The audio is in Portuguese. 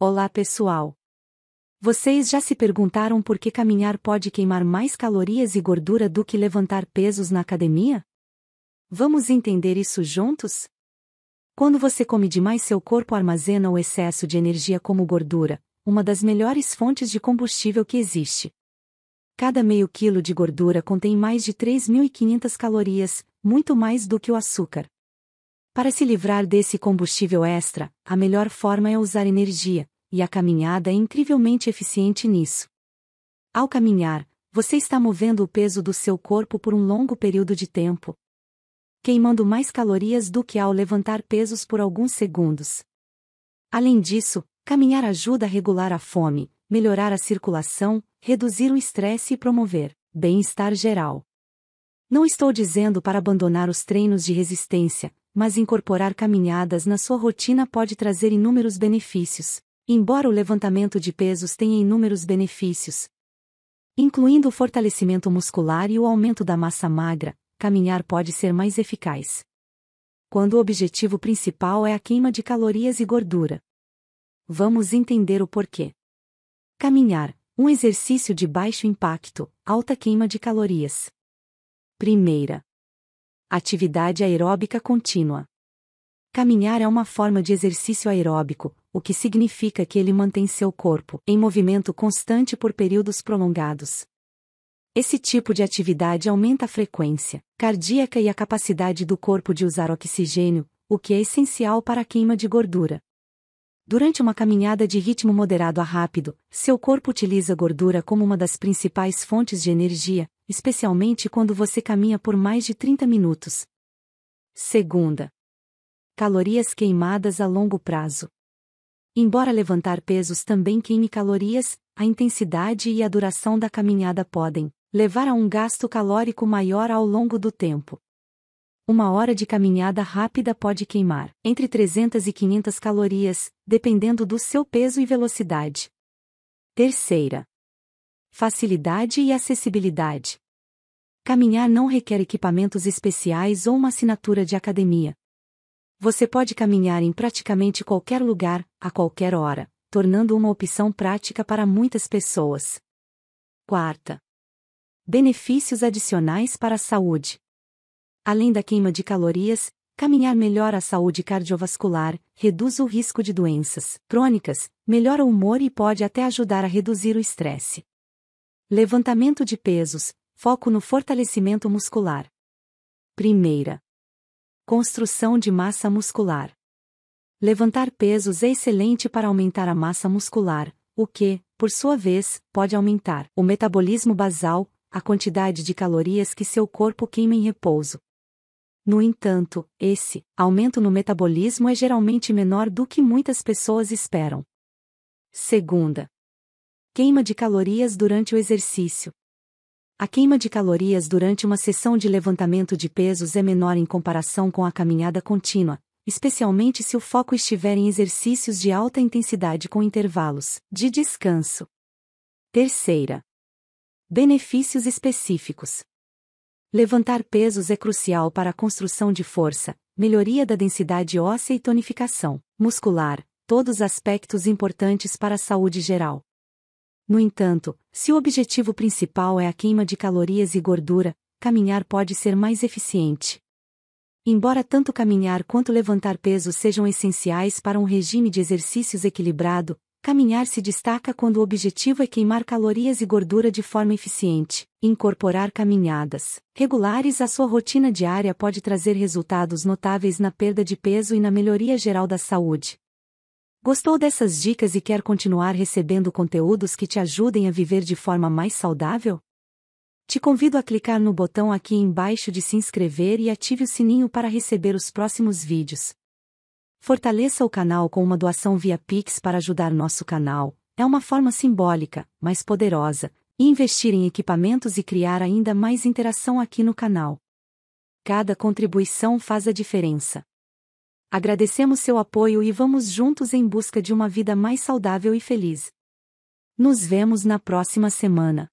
Olá pessoal! Vocês já se perguntaram por que caminhar pode queimar mais calorias e gordura do que levantar pesos na academia? Vamos entender isso juntos? Quando você come demais, seu corpo armazena o excesso de energia como gordura, uma das melhores fontes de combustível que existe. Cada meio quilo de gordura contém mais de 3.500 calorias, muito mais do que o açúcar. Para se livrar desse combustível extra, a melhor forma é usar energia, e a caminhada é incrivelmente eficiente nisso. Ao caminhar, você está movendo o peso do seu corpo por um longo período de tempo, queimando mais calorias do que ao levantar pesos por alguns segundos. Além disso, caminhar ajuda a regular a fome, melhorar a circulação, reduzir o estresse e promover bem-estar geral. Não estou dizendo para abandonar os treinos de resistência, mas incorporar caminhadas na sua rotina pode trazer inúmeros benefícios, embora o levantamento de pesos tenha inúmeros benefícios, incluindo o fortalecimento muscular e o aumento da massa magra, caminhar pode ser mais eficaz. Quando o objetivo principal é a queima de calorias e gordura. Vamos entender o porquê. Caminhar, um exercício de baixo impacto, alta queima de calorias. Primeira, Atividade aeróbica contínua. Caminhar é uma forma de exercício aeróbico, o que significa que ele mantém seu corpo em movimento constante por períodos prolongados. Esse tipo de atividade aumenta a frequência cardíaca e a capacidade do corpo de usar oxigênio, o que é essencial para a queima de gordura. Durante uma caminhada de ritmo moderado a rápido, seu corpo utiliza gordura como uma das principais fontes de energia, especialmente quando você caminha por mais de 30 minutos. Segunda. Calorias queimadas a longo prazo. Embora levantar pesos também queime calorias, a intensidade e a duração da caminhada podem levar a um gasto calórico maior ao longo do tempo. Uma hora de caminhada rápida pode queimar entre 300 e 500 calorias, dependendo do seu peso e velocidade. Terceira. Facilidade e acessibilidade. Caminhar não requer equipamentos especiais ou uma assinatura de academia. Você pode caminhar em praticamente qualquer lugar, a qualquer hora, tornando uma opção prática para muitas pessoas. Quarta. Benefícios adicionais para a saúde. Além da queima de calorias, caminhar melhora a saúde cardiovascular, reduz o risco de doenças crônicas, melhora o humor e pode até ajudar a reduzir o estresse. Levantamento de pesos, Foco no fortalecimento muscular. Primeira. Construção de massa muscular. Levantar pesos é excelente para aumentar a massa muscular, o que, por sua vez, pode aumentar o metabolismo basal, a quantidade de calorias que seu corpo queima em repouso. No entanto, esse aumento no metabolismo é geralmente menor do que muitas pessoas esperam. Segunda. Queima de calorias durante o exercício. A queima de calorias durante uma sessão de levantamento de pesos é menor em comparação com a caminhada contínua, especialmente se o foco estiver em exercícios de alta intensidade com intervalos de descanso. Terceira. Benefícios específicos. Levantar pesos é crucial para a construção de força, melhoria da densidade óssea e tonificação muscular, todos aspectos importantes para a saúde geral. No entanto, se o objetivo principal é a queima de calorias e gordura, caminhar pode ser mais eficiente. Embora tanto caminhar quanto levantar peso sejam essenciais para um regime de exercícios equilibrado, caminhar se destaca quando o objetivo é queimar calorias e gordura de forma eficiente. Incorporar caminhadas regulares à sua rotina diária pode trazer resultados notáveis na perda de peso e na melhoria geral da saúde. Gostou dessas dicas e quer continuar recebendo conteúdos que te ajudem a viver de forma mais saudável? Te convido a clicar no botão aqui embaixo de se inscrever e ative o sininho para receber os próximos vídeos. Fortaleça o canal com uma doação via Pix para ajudar nosso canal. É uma forma simbólica, mas poderosa, e investir em equipamentos e criar ainda mais interação aqui no canal. Cada contribuição faz a diferença. Agradecemos seu apoio e vamos juntos em busca de uma vida mais saudável e feliz. Nos vemos na próxima semana.